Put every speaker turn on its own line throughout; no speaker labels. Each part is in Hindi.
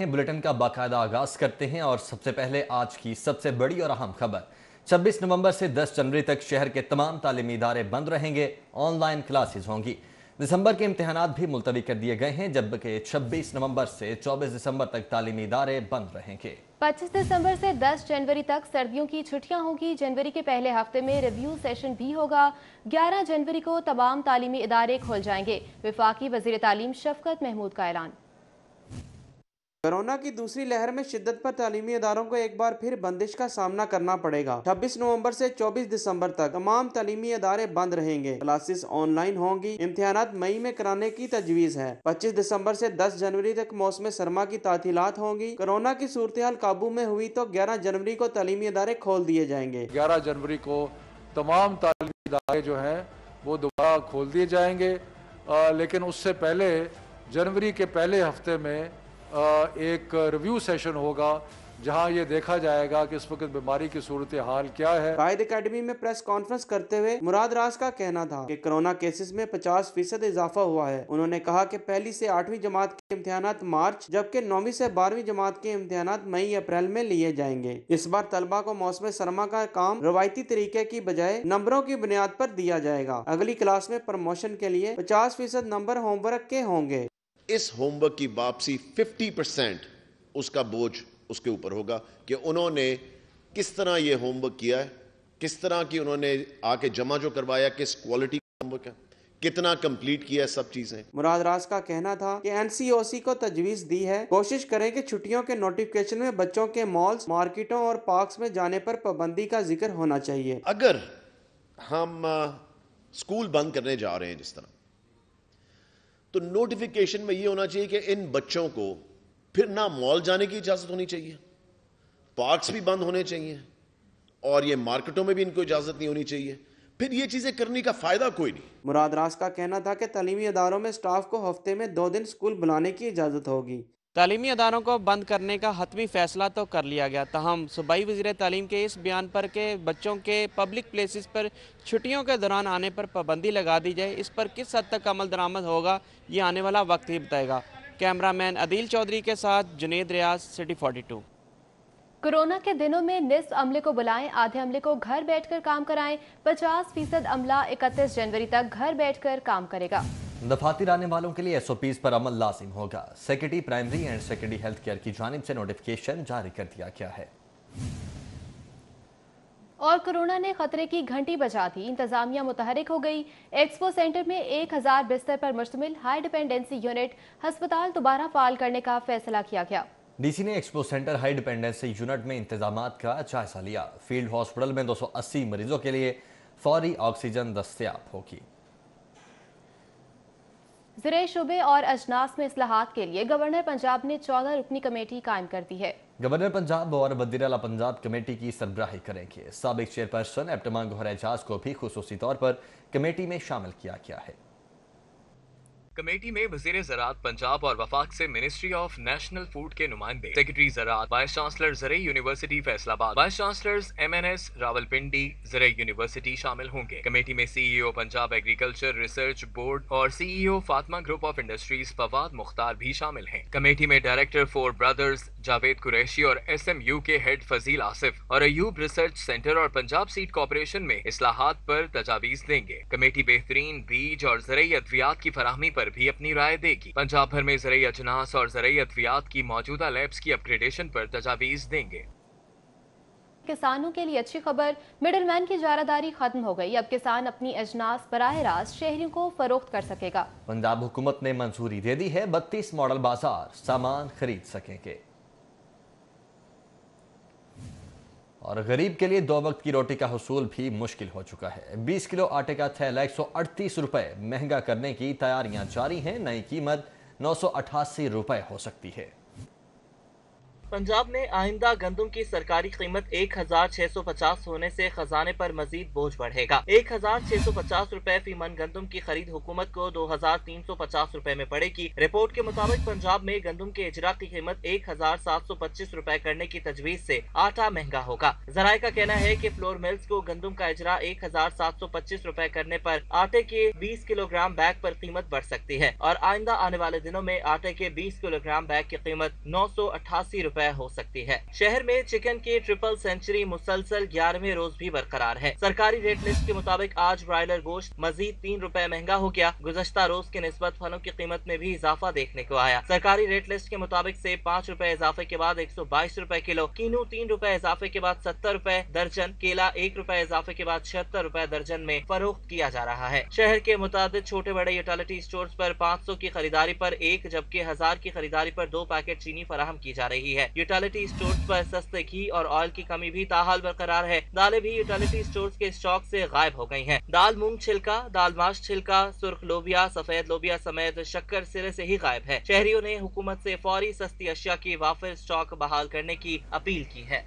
हैं बुलेटिन का बाकायदा आगाज करते हैं और सबसे पहले आज की सबसे बड़ी और अहम खबर 26 नवंबर से 10 जनवरी तक शहर के तमाम तालीमी इदारे बंद रहेंगे ऑनलाइन क्लासेस होंगी दिसंबर के इम्तहान भी मुलतवी कर दिए गए हैं जबकि 26 नवंबर से 24 दिसंबर तक तालीमी इदारे बंद रहेंगे
25 दिसंबर से 10 जनवरी तक सर्दियों की छुट्टियां होंगी जनवरी के पहले हफ्ते में रिव्यू सेशन भी होगा 11 जनवरी को तमाम तालीमी इदारे खोल जाएंगे विफाकी वजीर तालीम शफकत महमूद का ऐलान
कोरोना की दूसरी लहर में शिद्दत पर तालीमी इदारों को एक बार फिर बंदिश का सामना करना पड़ेगा 26 नवंबर से 24 दिसंबर तक तमाम तालीमी इदारे बंद रहेंगे क्लासेस ऑनलाइन होंगी इम्तहान मई में कराने की तजवीज़ है 25 दिसंबर से 10 जनवरी तक मौसम सरमा की तातीलत होंगी कोरोना की सूरत काबू में हुई तो ग्यारह जनवरी को तालीमी इदारे खोल दिए जाएंगे ग्यारह जनवरी को तमाम तालीमी इदारे जो है वो दोबारा खोल दिए जाएंगे लेकिन उससे पहले जनवरी के पहले हफ्ते में एक रिव्यू सेशन होगा जहां ये देखा जाएगा कि इस वक्त बीमारी की सूरत हाल क्या है कायद अकेडमी में प्रेस कॉन्फ्रेंस करते हुए मुराद राज का कहना था कि कोरोना केसेस में 50 फीसद इजाफा हुआ है उन्होंने कहा कि पहली से आठवीं जमात के इम्तहान मार्च जबकि नौवीं से बारहवीं जमात के इम्तहान मई अप्रैल में लिए जाएंगे इस बार तलबा को मौसम सरमा का काम रवायती तरीके की बजाय नंबरों की बुनियाद आरोप दिया जाएगा अगली क्लास में प्रमोशन के लिए पचास फीसद नंबर होमवर्क के होंगे इस होमवर्क की वापसी 50 परसेंट उसका बोझ उसके ऊपर होगा कि उन्होंने किस तरह ये होमवर्क किया है किस तरह की उन्होंने आके जमा जो करवाया किस क्वालिटी का होमवर्क है कितना कंप्लीट किया है सब चीजें मुराद राज का कहना था कि एनसीओसी को तजवीज दी है कोशिश करें कि छुट्टियों के नोटिफिकेशन में बच्चों के मॉल्स मार्केटों और पार्क्स में जाने पर पाबंदी का जिक्र होना चाहिए अगर हम स्कूल uh, बंद करने जा रहे हैं जिस तरह तो नोटिफिकेशन में यह होना चाहिए कि इन बच्चों को फिर ना मॉल जाने की इजाजत होनी चाहिए पार्क्स भी बंद होने चाहिए और ये मार्केटों में भी इनको इजाजत नहीं होनी चाहिए फिर ये चीज़ें करने का फ़ायदा कोई नहीं मुरादराज का कहना था कि तलीमी इदारों में स्टाफ को हफ्ते में दो दिन स्कूल बुलाने की इजाज़त होगी तालीमी अदारों को बंद करने का हतमी फैसला तो कर लिया गया तहम सूबाई वजीर तालीम के इस बयान पर के बच्चों के पब्लिक प्लेसेस पर छुट्टियों के दौरान आने पर पाबंदी लगा दी जाए इस पर किस हद तक अमल दरामद होगा ये आने वाला वक्त ही बताएगा कैमरा मैन अदील चौधरी के साथ Junaid Riaz city forty two
corona के दिनों में निस अमले को बुलाएं आधे अमले को घर बैठकर काम कराएं 50 फीसद अमला 31 जनवरी तक घर बैठकर काम करेगा
दफाती रहने वालों के लिए एस ओ पीज पर अमल लाजिम होगा secretary primary and secretary health care की जानब से नोटिफिकेशन जारी कर दिया गया है
और कोरोना ने खतरे की घंटी बजा दी इंतजामिया मुतहरिक हो गई एक्सपो सेंटर में एक हजार बिस्तर पर मुश्तमिल हाई डिपेंडेंसी यूनिट अस्पताल दोबारा फाल करने का फैसला किया गया
डीसी ने expo centre high dependency unit में इंतजाम का जायजा लिया फील्ड हॉस्पिटल में 280 मरीजों के लिए फौरी ऑक्सीजन दस्तियाब होगी
जरे शुबे और अजनास में असलाहत के लिए गवर्नर पंजाब ने चौदह रुकनी कमेटी कायम कर दी है
गवर्नर पंजाब और वजीर अला पंजाब कमेटी की सरबराही करेंगे सबक चेयरपर्सन एप्टमा गोहर एजाज को भी खसूसी तौर पर कमेटी में शामिल किया गया है कमेटी में वजीर ज़रात पंजाब और वफाक से मिनिस्ट्री ऑफ नेशनल फूड के नुमाइंदे सेक्रेटरी ज़रात वाइस चांसलर जरे university Faisalabad vice chancellors M N S Rawalpindi जरे यूनिवर्सिटी शामिल होंगे कमेटी में CEO e Punjab agriculture research board और CEO Fatima group of industries Fawad Mukhtar भी शामिल हैं कमेटी में director four brothers Javed Qureshi और एस एम यू के हेड फजील आसिफ और अयूब रिसर्च सेंटर और पंजाब सीट कॉरपोरेशन में असलाहत पर तजावीज देंगे कमेटी बेहतरीन बीज और जरिए अद्वियात की फरहमी पर भी अपनी राय देगी पंजाब भर में जरिए अजनास और जरिए अद्वियात की मौजूदा लैब्स की अपग्रेडेशन पर तजावीज देंगे
किसानों के लिए अच्छी खबर मैन की जारादारी खत्म हो गई अब किसान अपनी अजनास बरह रास्त शहरियों को फरोख्त कर सकेगा
पंजाब हुकूमत ने मंजूरी दे दी है बत्तीस मॉडल बाजार सामान खरीद सकेंगे और गरीब के लिए दो वक्त की रोटी का हसूल भी मुश्किल हो चुका है 20 किलो आटे का थैला एक रुपए महंगा करने की तैयारियां जारी हैं नई कीमत नौ रुपए हो सकती है
पंजाब में आइंदा गंदम की सरकारी कीमत एक हजार छह सौ पचास होने से खजाने पर मजीद बोझ बढ़ेगा एक हजार छह सौ पचास रूपए फी मन गंदम की खरीद हुकूमत को दो हजार तीन सौ पचास रूपए में पड़ेगी रिपोर्ट के मुताबिक पंजाब में गंदम के इजरा की कीमत एक हजार सात सौ पच्चीस रूपए करने की तजवीज ऐसी आटा महंगा होगा जराये का कहना है की फ्लोर मिल्स को गंदम का इजरा एक हजार सात सौ पच्चीस रूपए करने आरोप आटे के बीस किलोग्राम बैग आरोप कीमत बढ़ सकती है और आइंदा आने वाले दिनों में आटे के बीस किलोग्राम बैग की कीमत नौ सौ अठासी रूपए रुपए हो सकती है शहर में चिकन की ट्रिपल सेंचुरी मुसलसल ग्यारहवें रोज भी बरकरार है सरकारी रेट लिस्ट के मुताबिक आज ब्रायलर गोश्त मजीद तीन रूपए महंगा हो गया गुजश्ता रोज के नस्बत फलों की कीमत में भी इजाफा देखने को आया सरकारी रेट लिस्ट के मुताबिक ऐसी पाँच रूपए इजाफे के बाद एक सौ बाईस रूपए किलो कीनू तीन रूपए इजाफे के बाद सत्तर रूपए दर्जन केला एक रूपए इजाफे के बाद छिहत्तर रूपए दर्जन में फरोख्त किया जा रहा है शहर के मुताबिक छोटे बड़े यूटिलिटी स्टोर आरोप पाँच सौ की खरीदारी आरोप एक जबकि हजार की खरीदारी आरोप दो पैकेट चीनी फराहम की जा रही है यूटिलिटी स्टोर पर सस्ते घी और ऑयल की कमी भी ताहाल बरकरार है दालें भी यूटिलिटी स्टोर के स्टॉक ऐसी गायब हो गयी है दाल मूंग छिलका दाल माश छिलका सुर्ख लोबिया सफेद लोबिया समेत शक्कर सिरे से ही गायब है शहरियों ने हुकूमत से फौरी सस्ती अशिया की वाफिर स्टॉक बहाल करने की अपील की है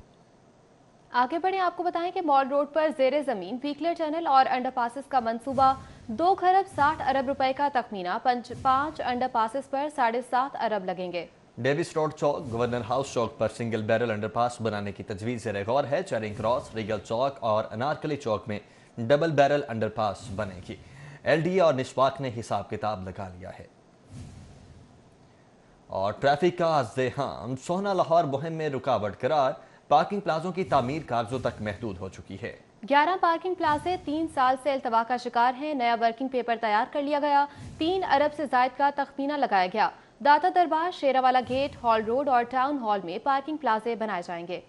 आगे बढ़े आपको बताएं कि मॉल रोड पर जेर जमीन पीकलर चैनल और अंडर पासिस का मंसूबा दो खरब साठ अरब रुपए का तखमीना पांच अंडर पासिस पर साढ़े सात अरब लगेंगे
डेविस रोड चौक गवर्नर हाउस चौक पर सिंगल बैरल अंडरपास बनाने की तजवीज़ ज़र गौर है चैरिंग क्रॉस रिगल चौक और अनारकली चौक में डबल बैरल अंडरपास बनेगी एलडीए और निष्पाक ने हिसाब किताब लगा लिया है और ट्रैफिक का जेहाम सोहना लाहौर मुहिम में रुकावट करार पार्किंग प्लाजों की तमीर कागजों तक महदूद हो चुकी है
ग्यारह पार्किंग प्लाजे तीन साल से अल्तवा का शिकार हैं नया वर्किंग पेपर तैयार कर लिया गया तीन अरब से जायद का तखमीना लगाया गया Data Darbar Sheranwala gate hall road और टाउन हॉल में पार्किंग प्लाजे बनाए जाएंगे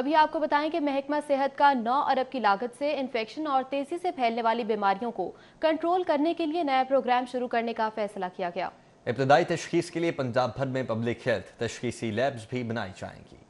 अभी आपको बताएं कि महकमा सेहत का 9 अरब की लागत से इन्फेक्शन और तेजी से फैलने वाली बीमारियों को कंट्रोल करने के लिए नया प्रोग्राम शुरू करने का फैसला किया गया
इब्तदाई तशखीस के लिए पंजाब भर में पब्लिक हेल्थ तशखीसी लैब्स भी बनाई जाएंगी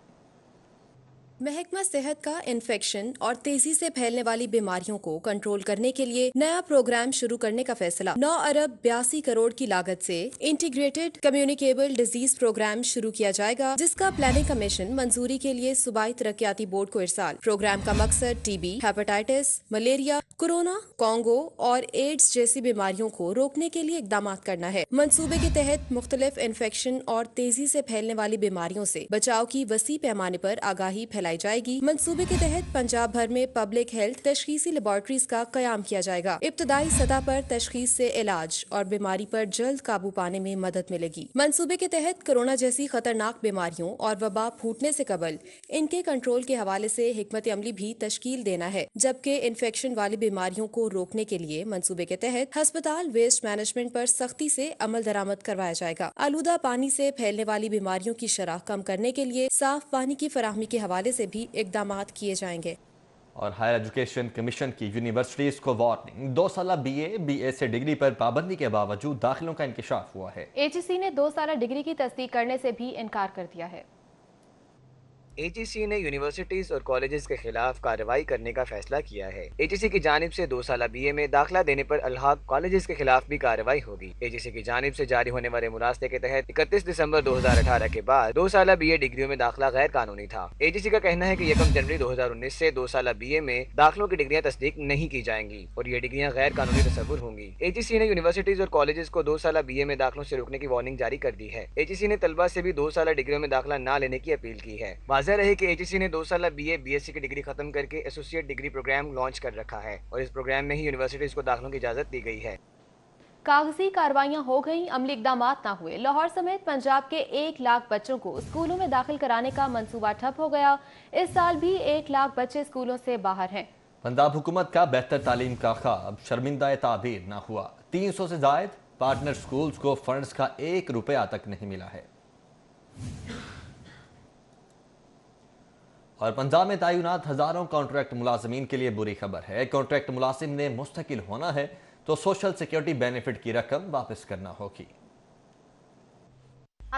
महकमा सेहत का इन्फेक्शन और तेजी से फैलने वाली बीमारियों को कंट्रोल करने के लिए नया प्रोग्राम शुरू करने का फैसला 9 अरब बयासी करोड़ की लागत से इंटीग्रेटेड कम्युनिकेबल डिजीज प्रोग्राम शुरू किया जाएगा जिसका प्लानिंग कमीशन मंजूरी के लिए सुबाई तरक्याती बोर्ड को इरसाल प्रोग्राम का मकसद TB hepatitis malaria corona Congo और एड्स जैसी बीमारियों को रोकने के लिए इकदाम करना है मनसूबे के तहत मुख्तलिफ इन्फेक्शन और तेजी ऐसी फैलने वाली बीमारियों ऐसी बचाव की वसी पैमाने आरोप आगाही फैलाई लगाई जाएगी मनसूबे के तहत पंजाब भर में पब्लिक हेल्थ तशखीसी लेबॉरटरीज का क्याम किया जाएगा इब्तदाई सतह पर तशखीस से इलाज और बीमारी पर जल्द काबू पाने में मदद मिलेगी मनसूबे के तहत कोरोना जैसी खतरनाक बीमारियों और वबा फूटने से कबल इनके कंट्रोल के हवाले से हमत अमली भी तश्कील देना है जबकि इन्फेक्शन वाली बीमारियों को रोकने के लिए मनसूबे के तहत हस्पताल वेस्ट मैनेजमेंट आरोप सख्ती ऐसी अमल दरामद करवाया जाएगा आलूदा पानी ऐसी फैलने वाली बीमारियों की शराह कम करने के लिए साफ पानी की फराहमी के हवाले हवाले से भी इकदाम किए जाएंगे
और हायर एजुकेशन कमीशन की यूनिवर्सिटीज को वार्निंग दो साल बी ए बी से डिग्री पर पाबंदी के बावजूद दाखिलों का इंकशाफ हुआ है
एच सी ने दो साल डिग्री की तस्दीक करने से भी इनकार कर दिया है
ए
ने यूनिवर्सिटीज
और कॉलेजेस के खिलाफ कार्रवाई करने का फैसला किया है ए की जानब से दो साल बी में दाखिला देने पर अल्हाक कॉलेजेस के खिलाफ भी कार्रवाई होगी ए की जानब से जारी होने वाले मुनासले के तहत इकतीस दिसंबर 2018 के बाद दो साल बी ए डिग्रियों में दाखिला गैर कानूनी था एजीसी का कहना है की यकम जनवरी दो हजार उन्नीस ऐसी दो साल बी ए में दाखिलों की डिग्रियाँ तस्दीक नहीं की जाएंगी और ये डिग्रियाँ गैर कानूनी तस्वुर होंगी ए ने यूनिवर्सिटीज और कॉलेजेस को दो साल बी ए में दाखिलों ऐसी रोकने की वार्निंग जारी कर दी है ए ने तलबा ऐसी भी दो साल डिग्रियों में दाखिला न लेने की अपील की है वाजह रहे कि एजीसी ने दो साल बी ए बी की डिग्री खत्म करके एसोसिएट डिग्री प्रोग्राम लॉन्च कर रखा है और इस प्रोग्राम में ही यूनिवर्सिटीज को दाखिलों की इजाजत दी गई है
कागजी कार्रवाइयां हो गई अमली इकदाम न हुए लाहौर समेत पंजाब के एक लाख बच्चों को स्कूलों में दाखिल कराने का मंसूबा ठप हो गया इस साल भी एक लाख बच्चे स्कूलों से बाहर हैं
पंजाब हुकूमत का बेहतर तालीम का ख्वाब शर्मिंदा ताबीर न हुआ तीन सौ ऐसी जायद पार्टनर स्कूल को फंड का एक रुपया तक नहीं मिला है और पंजाब में तयनत हज़ारों कॉन्ट्रैक्ट मुलाजमीन के लिए बुरी खबर है कॉन्ट्रैक्ट मुलाजिम ने मुस्तकिल होना है तो सोशल सिक्योरिटी बेनिफिट की रकम वापस करना होगी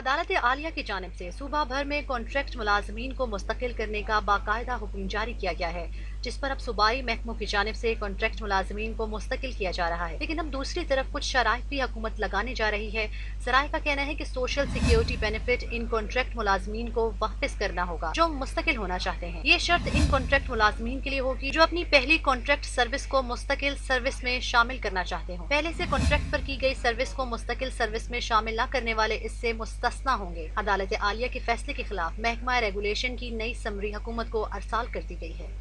अदालत आलिया की जानब ऐसी सूबा भर में कॉन्ट्रैक्ट मुलाजमीन को मुस्तकिल करने का बाकायदा हुक्म जारी किया गया है जिस पर अब सूबाई महकमों की जानब ऐसी कॉन्ट्रैक्ट मुलाजमीन को मुस्तकिल किया जा रहा है लेकिन अब दूसरी तरफ कुछ शराय भी हुकूमत लगाने जा रही है सराय का कहना है की सोशल सिक्योरिटी बेनिफिट इन कॉन्ट्रैक्ट मुलाजमीन को वापस करना होगा जो मुस्तकिल होना चाहते हैं ये शर्त इन कॉन्ट्रैक्ट मुलाजमीन के लिए होगी जो अपनी पहली कॉन्ट्रैक्ट सर्विस को मुस्तकिल सर्विस में शामिल करना चाहते हैं पहले ऐसी कॉन्ट्रैक्ट आरोप की गई सर्विस को मुस्तकिल सर्विस में शामिल न करने वाले इससे मुस्तना होंगे अदालत आलिया के फैसले के खिलाफ महकमा रेगुलेशन की नई समरी हुकूमत को अरसाल कर दी गई है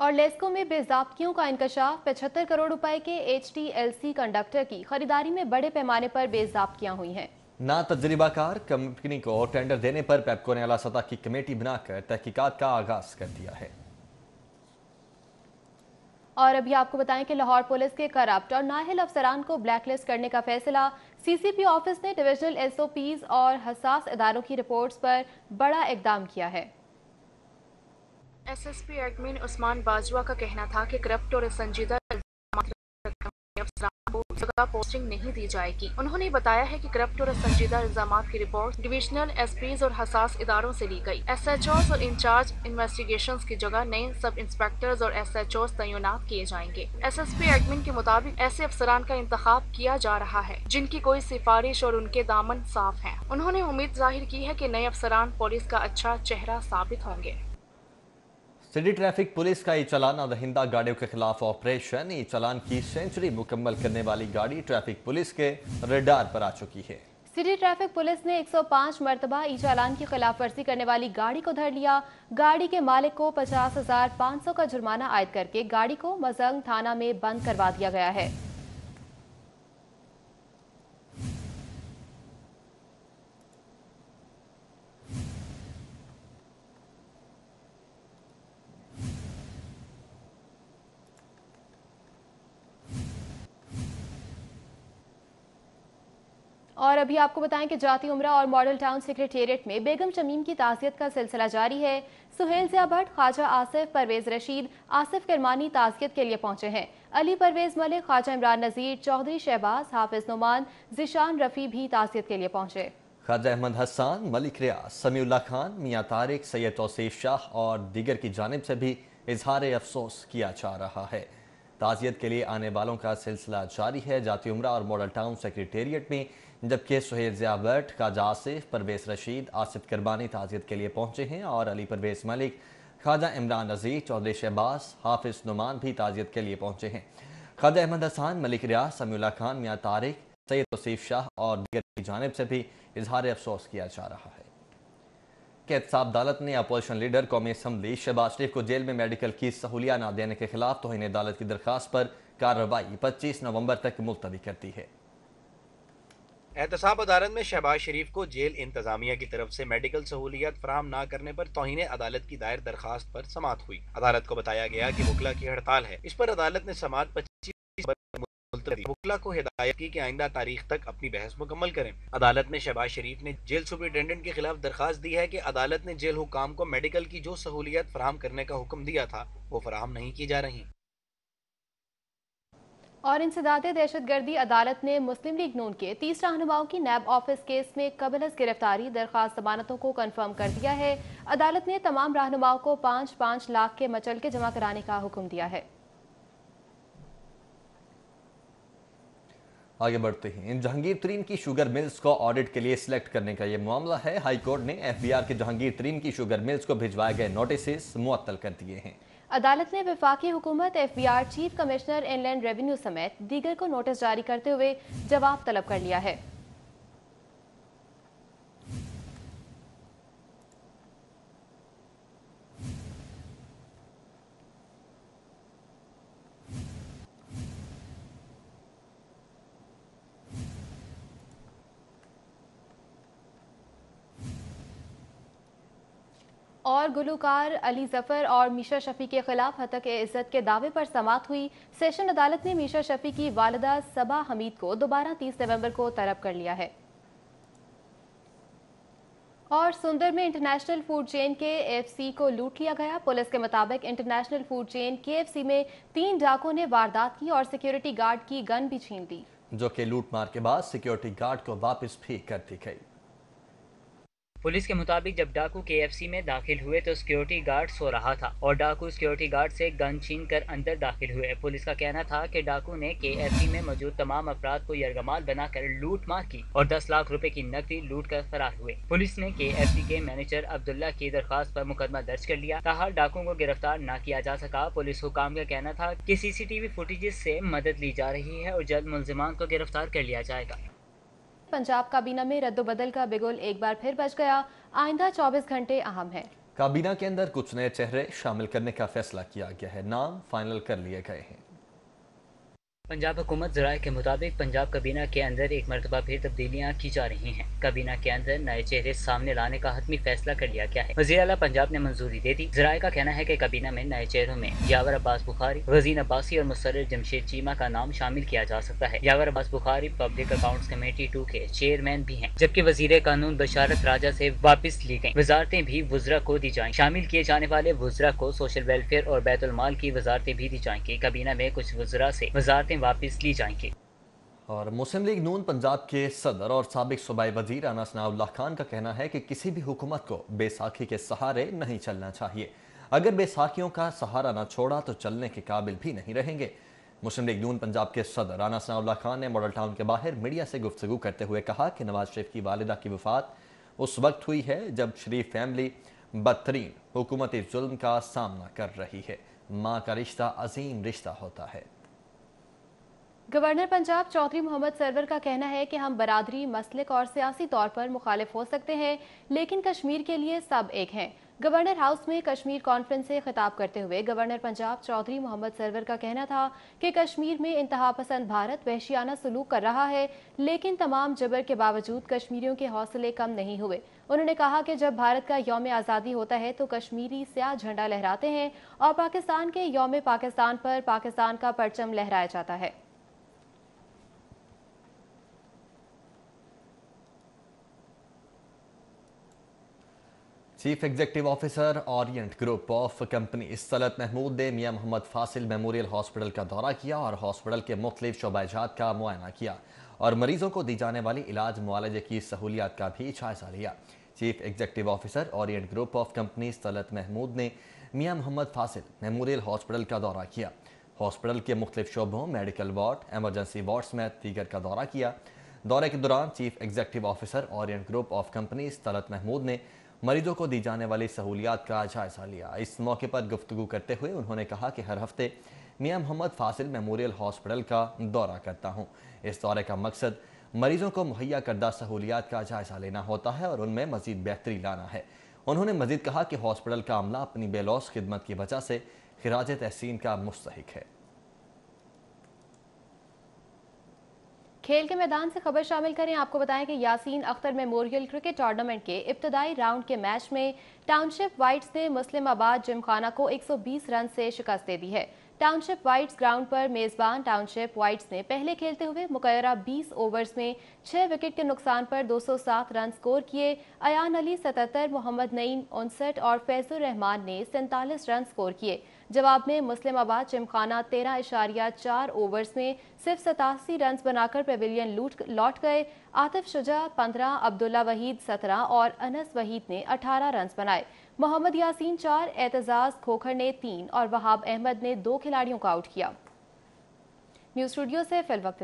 और लेस्को में बेजाबतियों का इंकशाफ पचहत्तर करोड़ रुपए के एच कंडक्टर की खरीदारी में बड़े पैमाने पर बेजाबतियां हुई हैं
ना तजर्बाकार कंपनी को टेंडर देने पर पेप्को ने अला सतह की कमेटी बनाकर तहकीकात का आगाज कर दिया है
और अभी आपको बताएं कि लाहौर पुलिस के करप्ट और नाहल अफसरान को ब्लैकलिस्ट करने का फैसला सीसीपी ऑफिस ने डिविजनल एसओपीज और हसास इदारों की रिपोर्ट्स पर बड़ा इकदाम किया है एसएसपी एडमिन उस्मान बाजवा का कहना था कि करप्ट और संजीदा पोस्टिंग नहीं दी जाएगी उन्होंने बताया है कि करप्ट और संजीदा इल्जाम की रिपोर्ट डिविजनल एसपीज और हसास इदारों से ली गई एसएचओस और इंचार्ज इन्वेस्टिगेशन की जगह नए सब इंस्पेक्टर्स और एसएचओस तैनात किए जाएंगे एसएसपी एडमिन के मुताबिक ऐसे अफसरान का इंतखब किया जा रहा है जिनकी कोई सिफारिश और उनके दामन साफ है उन्होंने उम्मीद जाहिर की है की नए अफसरान पुलिस का अच्छा चेहरा साबित होंगे
सिटी ट्रैफिक पुलिस का ये चलान और दहिंदा गाड़ियों के खिलाफ ऑपरेशन ये चलान की सेंचुरी मुकम्मल करने वाली गाड़ी ट्रैफिक पुलिस के रेडार पर आ चुकी है
सिटी ट्रैफिक पुलिस ने 105 मरतबा ई चालान की खिलाफ वर्जी करने वाली गाड़ी को धर लिया गाड़ी के मालिक को पचास हजार पाँच सौ का जुर्माना आयद करके गाड़ी को मजंग थाना में बंद करवा दिया गया है और अभी आपको बताएं कि जाती उमरा और मॉडल टाउन सेक्रेटेरिएट में बेगम शमीम की ताज़ियत का सिलसिला जारी है सुहेल जिया भट्ट ख्वाजा आसिफ परवेज रशीद आसिफ किरमानी ताज़ियत के लिए पहुंचे हैं अली परवेज मलिक ख्वाजा इमरान नज़ीर चौधरी शहबाज हाफिज नुमान जिशान रफ़ी भी ताज़ियत के लिए पहुंचे
ख्वाजा अहमद हसान मलिक रियाज समीउल्ला खान मियाँ तारिक सैयद तोसीफ़ शाह और दीगर की जानब से भी इजहार अफसोस किया जा रहा है ताज़ियत के लिए आने वालों का सिलसिला जारी है जाती उम्र और मॉडल टाउन सेक्रेटेरिएट में जबकि सुहेल जियावट खाजा आसिफ परवेज रशीद आसिफ करबानी ताजियत के लिए पहुंचे हैं और अली परवेज मलिक ख्वाजा इमरान अजीज चौधरी शहबाज हाफिज नुमान भी ताजियत के लिए पहुंचे हैं ख्वाजा अहमद हसान मलिक रियाज समीला खान मियाँ तारिक सैद वसीफ शाह और दिगर की जानब से भी इजहार अफसोस किया जा रहा है कैद साहब अदालत ने अपोजिशन लीडर कौमी असम्बली शहबाज शरीफ को जेल में मेडिकल की सहूलियात ना देने के खिलाफ तोहन अदालत की दरख्वास्त पर कार्रवाई पच्चीस नवंबर तक मुलतवी कर दी है
एहतसाब अदालत में शहबाज शरीफ को जेल इंतजामिया की तरफ से मेडिकल सहूलियात फराम न करने पर तोहिन अदालत की दायर दरखास्त पर समाप्त हुई अदालत को बताया गया कि वकला की हड़ताल है इस पर अदालत ने समात पच्चीस वकला को हिदायत की कि आइंदा तारीख तक अपनी बहस मुकम्मल करें अदालत में शहबाज शरीफ ने जेल सुप्रिंटेंडेंट के खिलाफ दरखास्त दी है कि अदालत ने जेल हुकाम को मेडिकल की जो सहूलियत फराम करने का हुक्म दिया था वो फ्राहम नहीं की जा रही
और दहशत गर्दी अदालत ने मुस्लिम लीग नून के तीस रहनुमाओं की नैब ऑफिस केस में कबल गिरफ्तारी दरख्वास्त जमानतों को कन्फर्म कर दिया है अदालत ने तमाम रहनुमाओं को पाँच पाँच लाख के मचल के जमा कराने का हुक्म दिया है
आगे बढ़ते हैं जहांगीर तरीन की शुगर मिल्स को ऑडिट के लिए सिलेक्ट करने का यह मामला है हाईकोर्ट ने एफबीआर के जहांगीर तरीन की शुगर मिल्स को भिजवाए गए नोटिस मुअत्तल कर दिए हैं
अदालत ने विफाकी हुकूमत FBR chief commissioner inland revenue समेत दीगर को नोटिस जारी करते हुए जवाब तलब कर लिया है और गुलूकार अली जफर और मीशा शफी के खिलाफ हतक इज्जत के दावे पर समाप्त हुई सेशन अदालत ने मीशा शफी की वालदा सबा हमीद को दोबारा 30 नवंबर को तलब कर लिया है और सुंदर में international food chain K FC को लूट लिया गया पुलिस के मुताबिक इंटरनेशनल फूड चेन केएफसी में तीन डाकों ने वारदात की और सिक्योरिटी गार्ड की गन भी छीन ली
जो कि लूटमार के बाद सिक्योरिटी गार्ड को वापस भी कर दी गई
पुलिस के मुताबिक जब डाकू सी में दाखिल हुए तो सिक्योरिटी गार्ड सो रहा था और डाकू सिक्योरिटी गार्ड से गन छीन कर अंदर दाखिल हुए पुलिस का कहना था कि डाकू ने सी में मौजूद तमाम अफराद को यरगमाल बनाकर लूट मार की और 10 लाख रुपए की नकदी लूट कर फरार हुए पुलिस ने सी के मैनेजर अब्दुल्ला की दरखास्त आरोप मुकदमा दर्ज कर लिया कहा डाकू को गिरफ्तार न किया जा सका पुलिस हुकाम का कहना था की सीसीटीवी फुटेज ऐसी मदद ली जा रही है और जल्द मुलजमान को गिरफ्तार कर लिया जाएगा
पंजाब काबीना में रद्दोबदल का बिगुल एक बार फिर बच गया आइंदा 24 घंटे अहम है
काबीना के अंदर कुछ नए चेहरे शामिल करने का फैसला किया गया है नाम फाइनल कर लिए गए हैं
पंजाब हुकूमत जराये के मुताबिक पंजाब काबीना के अंदर एक मरतबा फिर तब्दीलियां की जा रही हैं काबीना के अंदर नए चेहरे सामने लाने का हतमी फैसला कर लिया गया है वजी अला पंजाब ने मंजूरी दे दी जराये का कहना है की काबीना में नए चेहरों में यावर अब्बास बुखारी वजीन अब्बासी और मुसर जमशेद चीमा का नाम शामिल किया जा सकता है Yawar Abbas Bukhari public account committee two के चेयरमैन भी है जबकि वजीर कानून बशारत राजा ऐसी वापस ली गयी वजारतें भी वजरा को दी जाए शामिल किए जाने वाले वजरा को सोशल वेलफेयर और बैतुलमाल की वजारतें भी दी जाएंगी काबीना में कुछ वजरा
ऐसी वजारतें सीटें वापस ली जाएंगी और मुस्लिम लीग नून पंजाब के सदर और सबक सूबाई वजीर अना सनाउल्ला खान का कहना है कि किसी भी हुकूमत को बेसाखी के सहारे नहीं चलना चाहिए अगर बेसाखियों का सहारा ना छोड़ा तो चलने के काबिल भी नहीं रहेंगे मुस्लिम लीग नून पंजाब के सदर राना सनाउल्ला खान ने मॉडल टाउन के बाहर मीडिया से गुफ्तु करते हुए कहा कि नवाज शरीफ की वालदा की वफात उस वक्त हुई है जब शरीफ फैमिली बदतरीन हुकूमती जुल्म का सामना कर रही है माँ का रिश्ता अजीम रिश्ता होता है
गवर्नर पंजाब चौधरी मोहम्मद सरवर का कहना है कि हम बरादरी मसलिक और सियासी तौर पर मुखालिफ हो सकते हैं लेकिन कश्मीर के लिए सब एक हैं गवर्नर हाउस में कश्मीर कॉन्फ्रेंस से खिताब करते हुए गवर्नर पंजाब चौधरी मोहम्मद सरवर का कहना था कि कश्मीर में इंतहा पसंद भारत वहशियाना सलूक कर रहा है लेकिन तमाम जबर के बावजूद कश्मीरियों के हौसले कम नहीं हुए उन्होंने कहा कि जब भारत का यौम आज़ादी होता है तो कश्मीरी स्या झंडा लहराते हैं और पाकिस्तान के योम पाकिस्तान पर पाकिस्तान का परचम लहराया जाता है
chief executive officer Orient group of company Salat Mahmood ने मियाँ मोहम्मद फासिल मेमोरियल हॉस्पिटल का दौरा किया और हॉस्पिटल के मुख्तलिफ शोबाजात का मुआयना किया और मरीजों को दी जाने वाली इलाज मुआलजे की सहूलियात का भी जायजा लिया chief executive officer Orient group of company Salat Mahmood ने मियाँ मोहम्मद फासिल मेमोरियल हॉस्पिटल का दौरा किया हॉस्पिटल के मुख्तलिफ शोबों मेडिकल वार्ड एमरजेंसी वार्ड्स में दीगर का दौरा किया दौरे के दौरान chief executive officer Orient group of company Talat Mahmood ने मरीजों को दी जाने वाली सहूलियात का जायजा लिया इस मौके पर गुफ्तु करते हुए उन्होंने कहा कि हर हफ्ते मियाँ मोहम्मद फासिल मेमोरियल हॉस्पिटल का दौरा करता हूँ इस दौरे का मकसद मरीजों को मुहैया करदा सहूलियात का जायजा लेना होता है और उनमें मजीद बेहतरी लाना है उन्होंने मजीद कहा कि हॉस्पिटल का अमला अपनी बेलौस खिदमत की वजह से खराज तहसीन का मुस्तक है
खेल के मैदान से खबर शामिल करें आपको बताएं कि Yasin Akhtar memorial cricket tournament के इब्तदाई राउंड के मैच में टाउनशिप वाइट्स ने मुस्लिमाबाद जिमखाना को 120 रन से शिकस्त दे दी है टाउनशिप वाइट्स ग्राउंड पर मेजबान टाउनशिप वाइट्स ने पहले खेलते हुए मुकैरा 20 ओवर्स में 6 विकेट के नुकसान पर 207 रन स्कोर किए अयान अली 77, मोहम्मद नईम उनसठ और फैजुर रहमान ने सैंतालीस रन स्कोर किए जवाब में मुस्लिमाबाद चिमखाना तेरह इशारिया चार ओवर्स में सिर्फ सतासी रन बनाकर पेविलियन लूट लौट गए आतिफ शुजा पंद्रह अब्दुल्ला वहीद सत्रह और अनस वहीद ने अठारह रन बनाए मोहम्मद यासीन चार एतजाज खोखर ने तीन और वहाब अहमद ने दो खिलाड़ियों को आउट किया न्यूज स्टूडियो से फिल वक्त